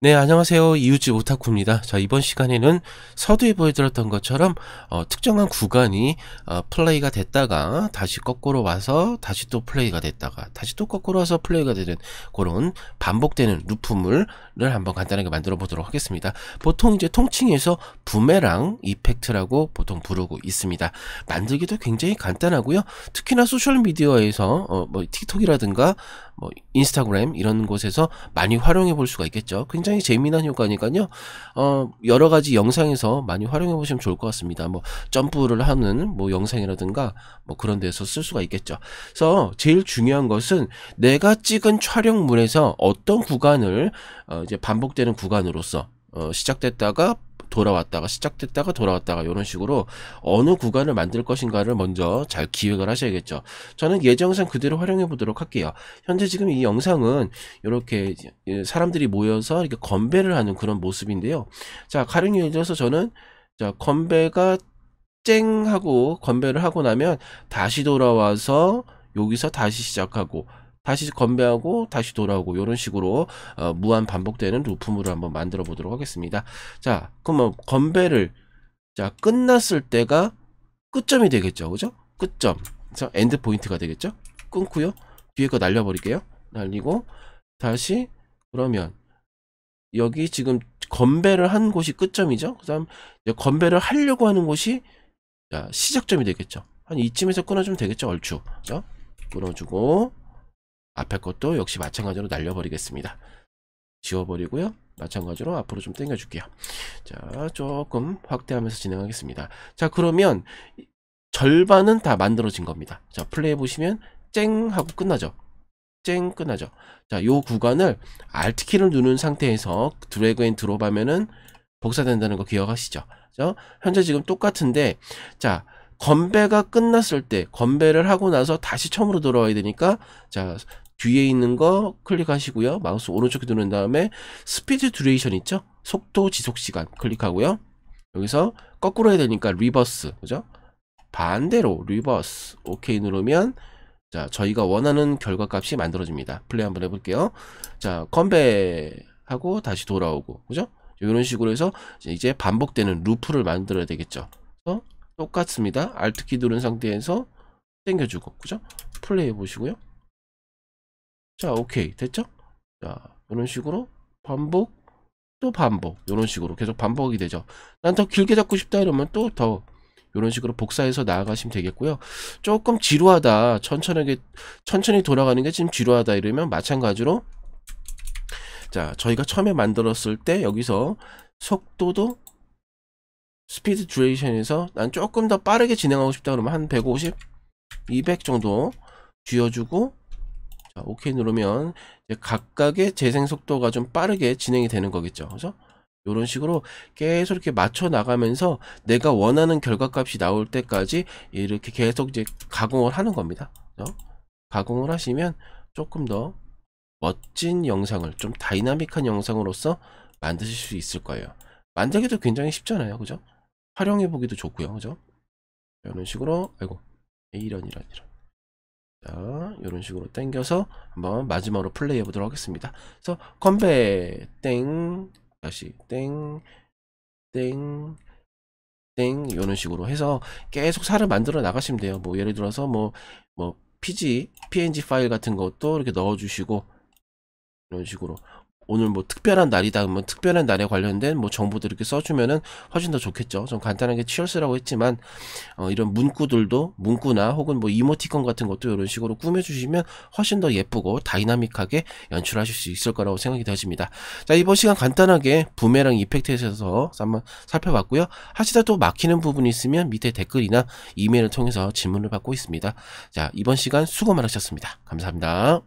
네 안녕하세요 이웃집 오타쿠입니다 자 이번 시간에는 서두에 보여드렸던 것처럼 어, 특정한 구간이 어, 플레이가 됐다가 다시 거꾸로 와서 다시 또 플레이가 됐다가 다시 또 거꾸로 와서 플레이가 되는 그런 반복되는 루프물을 한번 간단하게 만들어 보도록 하겠습니다 보통 이제 통칭해서 부메랑 이펙트라고 보통 부르고 있습니다 만들기도 굉장히 간단하고요 특히나 소셜미디어에서 어, 뭐 틱톡이라든가 뭐 인스타그램 이런 곳에서 많이 활용해 볼 수가 있겠죠 굉장히 굉장히 재미난 효과니까요. 어, 여러 가지 영상에서 많이 활용해 보시면 좋을 것 같습니다. 뭐 점프를 하는 뭐 영상이라든가 뭐 그런 데서 쓸 수가 있겠죠. 그래서 제일 중요한 것은 내가 찍은 촬영물에서 어떤 구간을 어, 이제 반복되는 구간으로서 어, 시작됐다가 돌아왔다가 시작됐다가 돌아왔다가 이런 식으로 어느 구간을 만들 것인가를 먼저 잘 기획을 하셔야겠죠. 저는 예정상 그대로 활용해 보도록 할게요. 현재 지금 이 영상은 이렇게 사람들이 모여서 이렇게 건배를 하는 그런 모습인데요. 자, 가령 예를 들어서 저는 자, 건배가 쨍 하고 건배를 하고 나면 다시 돌아와서 여기서 다시 시작하고 다시 건배하고 다시 돌아오고 이런 식으로 어, 무한 반복되는 루프물을 한번 만들어 보도록 하겠습니다. 자, 그러면 뭐 건배를 자 끝났을 때가 끝점이 되겠죠, 그죠? 끝점. 그래서 엔드 포인트가 되겠죠? 끊고요. 뒤에 거 날려버릴게요. 날리고 다시 그러면 여기 지금 건배를 한 곳이 끝점이죠. 그다음 건배를 하려고 하는 곳이 시작점이 되겠죠. 한 이쯤에서 끊어주면 되겠죠, 얼추. 그죠? 끊어주고 앞에 것도 역시 마찬가지로 날려버리겠습니다. 지워버리고요. 마찬가지로 앞으로 좀 당겨줄게요. 자, 조금 확대하면서 진행하겠습니다. 자, 그러면 절반은 다 만들어진 겁니다. 자, 플레이 보시면 쨍 하고 끝나죠. 쨍 끝나죠. 자, 요 구간을 Alt키를 누른 상태에서 드래그 앤 드롭 하면은 복사된다는 거 기억하시죠? 자, 현재 지금 똑같은데 자, 건배가 끝났을 때 건배를 하고 나서 다시 처음으로 돌아와야 되니까 자 뒤에 있는 거 클릭하시고요. 마우스 오른쪽에 누른 다음에 스피드 듀레이션 있죠? 속도 지속 시간 클릭하고요. 여기서 거꾸로 해야 되니까 리버스. 그죠? 반대로 리버스. 오케이 누르면 자, 저희가 원하는 결과 값이 만들어집니다. 플레이 한번 해 볼게요. 자, 컴백하고 다시 돌아오고. 그죠? 이런 식으로 해서 이제 반복되는 루프를 만들어야 되겠죠. 똑같습니다. Alt키 누른 상태에서 당겨주고, 그죠? 플레이 해보시고요. 자 오케이 됐죠 자 이런 식으로 반복 또 반복 이런 식으로 계속 반복이 되죠 난 더 길게 잡고 싶다 이러면 또 더 이런 식으로 복사해서 나아가시면 되겠고요 조금 지루하다 천천하게 천천히 돌아가는 게 지금 지루하다 이러면 마찬가지로 자 저희가 처음에 만들었을 때 여기서 속도도 스피드 듀레이션에서 난 조금 더 빠르게 진행하고 싶다 그러면 한 150, 200 정도 쥐어주고 오케이 누르면 각각의 재생 속도가 좀 빠르게 진행이 되는 거겠죠. 그죠? 이런 식으로 계속 이렇게 맞춰 나가면서 내가 원하는 결과값이 나올 때까지 이렇게 계속 이제 가공을 하는 겁니다. 그죠? 가공을 하시면 조금 더 멋진 영상을 좀 다이나믹한 영상으로서 만드실 수 있을 거예요. 만들기도 굉장히 쉽잖아요. 그죠? 활용해 보기도 좋고요. 그죠? 이런 식으로 아이고 이런 이런 이런 자, 이런 식으로 당겨서 한번 마지막으로 플레이해 보도록 하겠습니다. 그래서 컴백 땡 다시 땡땡땡 이런 식으로 해서 계속 살을 만들어 나가시면 돼요. 뭐 예를 들어서 뭐뭐 뭐 PG, 뭐 PNG 파일 같은 것도 이렇게 넣어 주시고 이런 식으로 오늘 뭐 특별한 날이다 그러면 뭐 특별한 날에 관련된 뭐정보들 이렇게 써주면은 훨씬 더 좋겠죠. 좀 간단하게 치얼스라고 했지만 어, 이런 문구들도 문구나 혹은 뭐 이모티콘 같은 것도 이런 식으로 꾸며주시면 훨씬 더 예쁘고 다이나믹하게 연출하실 수 있을 거라고 생각이 되십니다자 이번 시간 간단하게 부메랑 이펙트에 대해서 한번 살펴봤고요. 하시다 또 막히는 부분이 있으면 밑에 댓글이나 이메일을 통해서 질문을 받고 있습니다. 자 이번 시간 수고 많으셨습니다. 감사합니다.